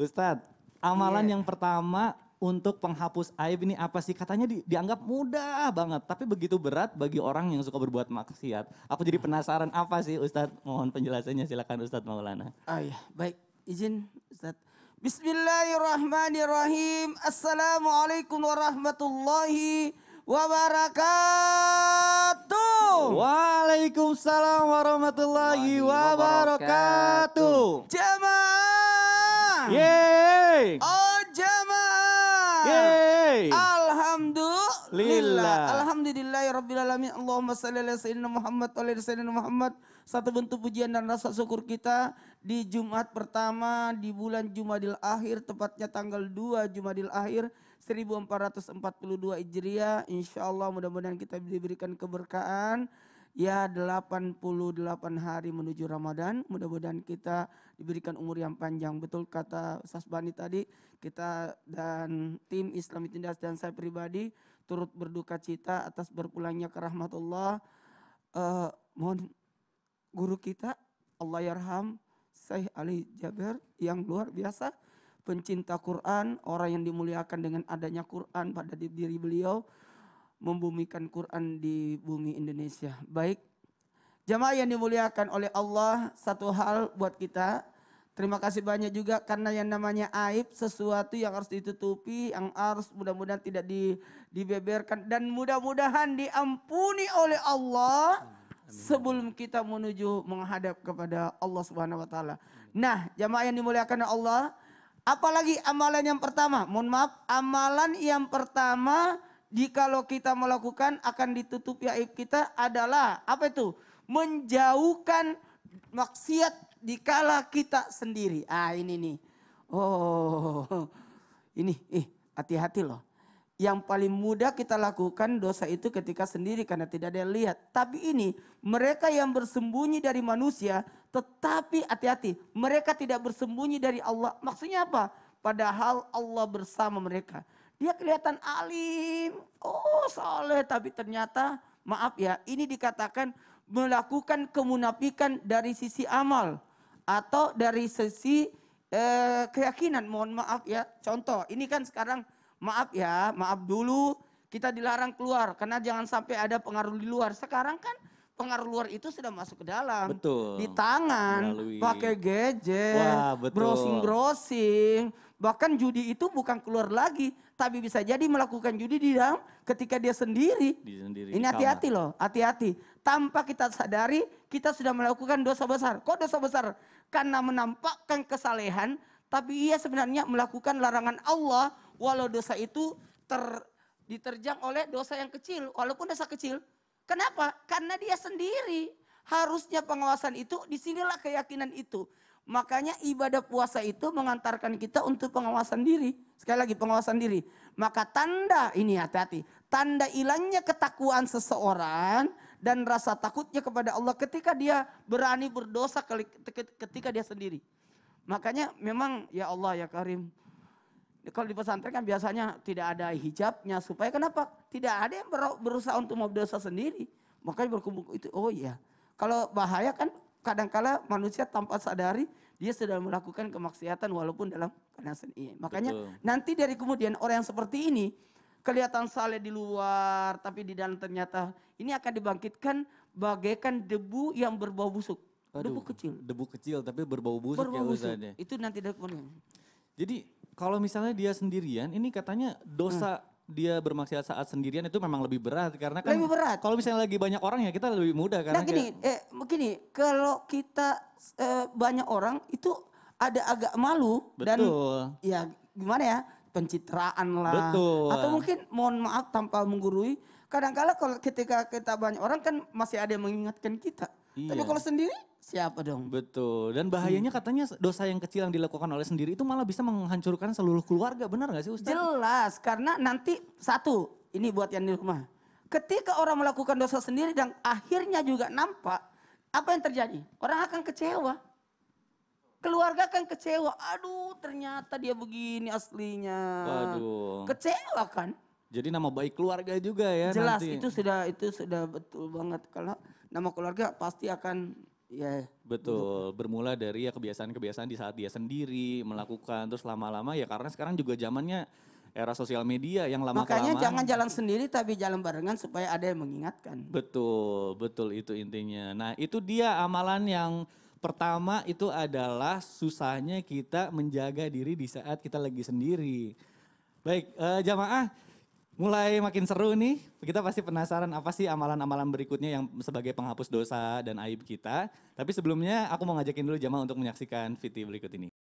Ustadz, amalan yeah. yang pertama untuk penghapus aib ini apa sih? Katanya di, dianggap mudah banget, tapi begitu berat bagi orang yang suka berbuat maksiat. Aku jadi penasaran apa sih Ustadz? Mohon penjelasannya silakan Ustadz Maulana. Oh iya, baik. Izin Ustadz. Bismillahirrahmanirrahim. Assalamualaikum warahmatullahi wabarakatuh. Waalaikumsalam warahmatullahi wabarakatuh. Jemaah. Yeay. Oh jamaah. Yeay. Alhamdulillah. Alhamdulillah ya Rabbil Alamin. Allahumma salli ala Sayyidina Muhammad wa ala Sayyidina Muhammad. Satu bentuk pujian dan rasa syukur kita di Jumat pertama di bulan Jumadil Akhir. Tepatnya tanggal 2 Jumadil Akhir 1442 Hijriah. Insya Allah mudah-mudahan kita diberikan keberkahan ya 88 hari menuju Ramadan. Mudah-mudahan kita diberikan umur yang panjang. Betul kata Ustaz Bani tadi, kita dan tim Islam Tindas dan saya pribadi turut berduka cita atas berpulangnya ke rahmatullah. Uh, mohon guru kita Allah Yarham Syekh Ali Jaber yang luar biasa pencinta Quran, orang yang dimuliakan dengan adanya Quran pada diri beliau membumikan Quran di bumi Indonesia. Baik, jamaah yang dimuliakan oleh Allah, satu hal buat kita. Terima kasih banyak juga karena yang namanya aib sesuatu yang harus ditutupi, yang harus mudah-mudahan tidak di, dibeberkan dan mudah-mudahan diampuni oleh Allah sebelum kita menuju menghadap kepada Allah Subhanahu wa taala. Nah, jamaah yang dimuliakan Allah, apalagi amalan yang pertama? Mohon maaf, amalan yang pertama jikalau kita melakukan akan ditutupi ya aib kita adalah apa itu? Menjauhkan maksiat dikala kita sendiri. Ah ini nih. Oh. Ini ih eh, hati-hati loh. Yang paling mudah kita lakukan dosa itu ketika sendiri karena tidak ada yang lihat. Tapi ini mereka yang bersembunyi dari manusia tetapi hati-hati, mereka tidak bersembunyi dari Allah. Maksudnya apa? Padahal Allah bersama mereka. Dia kelihatan alim, oh soleh, tapi ternyata maaf ya, ini dikatakan melakukan kemunafikan dari sisi amal atau dari sisi eh, keyakinan. Mohon maaf ya, contoh ini kan sekarang maaf ya, maaf dulu kita dilarang keluar karena jangan sampai ada pengaruh di luar. Sekarang kan pengaruh luar itu sudah masuk ke dalam. Betul. Di tangan, pakai gadget, browsing browsing, bahkan judi itu bukan keluar lagi, tapi bisa jadi melakukan judi di dalam ketika dia sendiri. Di sendiri Ini hati-hati loh, hati-hati. Tanpa kita sadari, kita sudah melakukan dosa besar. Kok dosa besar? Karena menampakkan kesalehan, tapi ia sebenarnya melakukan larangan Allah, walau dosa itu ter diterjang oleh dosa yang kecil, walaupun dosa kecil, Kenapa? Karena dia sendiri. Harusnya pengawasan itu, disinilah keyakinan itu. Makanya ibadah puasa itu mengantarkan kita untuk pengawasan diri. Sekali lagi pengawasan diri. Maka tanda, ini hati-hati. Tanda hilangnya ketakuan seseorang dan rasa takutnya kepada Allah ketika dia berani berdosa ketika dia sendiri. Makanya memang ya Allah ya Karim, kalau di pesantren kan biasanya tidak ada hijabnya. Supaya kenapa? Tidak ada yang berusaha untuk mau dosa sendiri. Makanya berkumpul itu, oh iya. Kalau bahaya kan kadangkala manusia tanpa sadari dia sudah melakukan kemaksiatan walaupun dalam keadaan ini. Makanya Betul. nanti dari kemudian orang yang seperti ini kelihatan saleh di luar tapi di dalam ternyata ini akan dibangkitkan bagaikan debu yang berbau busuk. Aduh, debu kecil. Debu kecil tapi berbau busuk ya berbau ya Itu nanti dari kemudian. Jadi kalau misalnya dia sendirian, ini katanya dosa hmm. dia bermaksiat saat sendirian itu memang lebih berat karena kan lebih berat. Kalau misalnya lagi banyak orang ya kita lebih mudah karena. Nah gini, kayak, eh, begini, kalau kita eh, banyak orang itu ada agak malu Betul. dan ya gimana ya pencitraan lah. Betul. Atau mungkin mohon maaf tanpa menggurui. Kadangkala -kadang kalau ketika kita banyak orang kan masih ada yang mengingatkan kita. Iya. Tapi kalau sendiri siapa dong? Betul. Dan bahayanya hmm. katanya dosa yang kecil yang dilakukan oleh sendiri itu malah bisa menghancurkan seluruh keluarga. Benar gak sih Ustaz? Jelas. Karena nanti satu, ini buat yang di rumah. Ketika orang melakukan dosa sendiri dan akhirnya juga nampak, apa yang terjadi? Orang akan kecewa. Keluarga akan kecewa. Aduh ternyata dia begini aslinya. Waduh. Kecewa kan? Jadi nama baik keluarga juga ya Jelas nanti. itu sudah itu sudah betul banget kalau nama keluarga pasti akan ya betul bermula dari ya kebiasaan-kebiasaan di saat dia sendiri melakukan terus lama-lama ya karena sekarang juga zamannya era sosial media yang lama Makanya jangan jalan sendiri tapi jalan barengan supaya ada yang mengingatkan. Betul, betul itu intinya. Nah, itu dia amalan yang pertama itu adalah susahnya kita menjaga diri di saat kita lagi sendiri. Baik, uh, jamaah mulai makin seru nih. Kita pasti penasaran apa sih amalan-amalan berikutnya yang sebagai penghapus dosa dan aib kita. Tapi sebelumnya aku mau ngajakin dulu Jamal untuk menyaksikan video berikut ini.